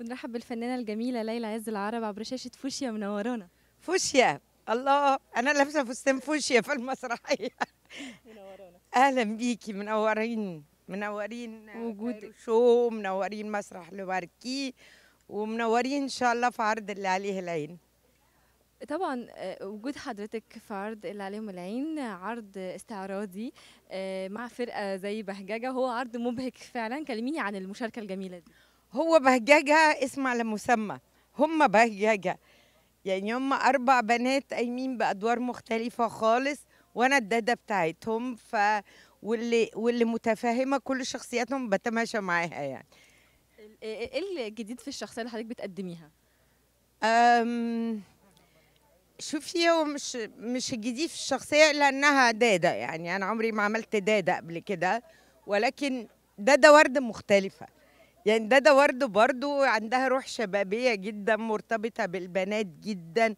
بنرحب بالفنانه الجميله ليلى عز العرب عبر شاشه فوشيا منورانا فوشيا الله انا لابسه فستان فوشيا في المسرحيه منورانا اهلا بيكي منورين منورين وجود شو منورين مسرح لواركي ومنورين ان شاء الله في عرض اللي عليه العين طبعا آه، وجود حضرتك في عرض اللي عليهم العين عرض استعراضي آه، مع فرقه زي بهججه هو عرض مبهج فعلا كلميني عن المشاركه الجميله دي هو بهججها اسم على مسمى هم بهججها يعني هم أربع بنات قايمين بأدوار مختلفة خالص وأنا الدادة بتاعتهم ف واللي واللي متفاهمة كل شخصياتهم بتماشى معاها يعني ايه, إيه،, إيه الجديد في الشخصية اللي حضرتك بتقدميها؟ أم شوفي هو مش مش الجديد في الشخصية لأنها دادة يعني أنا عمري ما عملت دادة قبل كده ولكن دادة ورد مختلفة يعني دادا ورد برضو عندها روح شبابيه جدا مرتبطه بالبنات جدا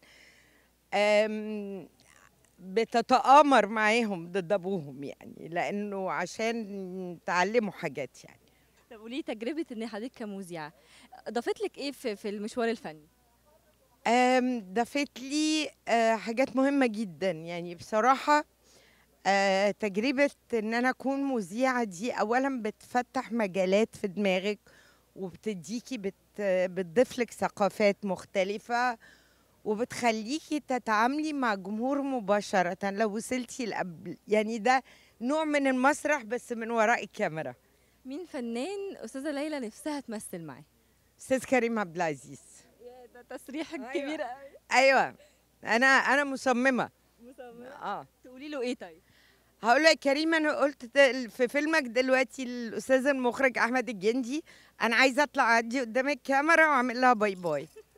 بتتآمر معاهم ضد ابوهم يعني لانه عشان تعلموا حاجات يعني طب وليه تجربه ان حضرتك كمذيعه ضافت لك ايه في, في المشوار الفني ضافت لي آه، حاجات مهمه جدا يعني بصراحه آه، تجربه ان انا اكون مذيعه دي اولا بتفتح مجالات في دماغك وبتديكي بت بتضيف لك ثقافات مختلفة وبتخليكي تتعاملي مع جمهور مباشرة لو وصلتي لقبل يعني ده نوع من المسرح بس من وراء الكاميرا مين فنان أستاذة ليلى نفسها تمثل معاه؟ أستاذ كريم عبد العزيز ده تصريح أيوة. كبير أيوة. أيوة أنا أنا مصممة مصممة؟ آه تقولي له إيه طيب؟ هقول لك كريم انا قلت في فيلمك دلوقتي الاستاذ المخرج احمد الجندي انا عايزه اطلع اعدي قدام الكاميرا واعمل لها باي باي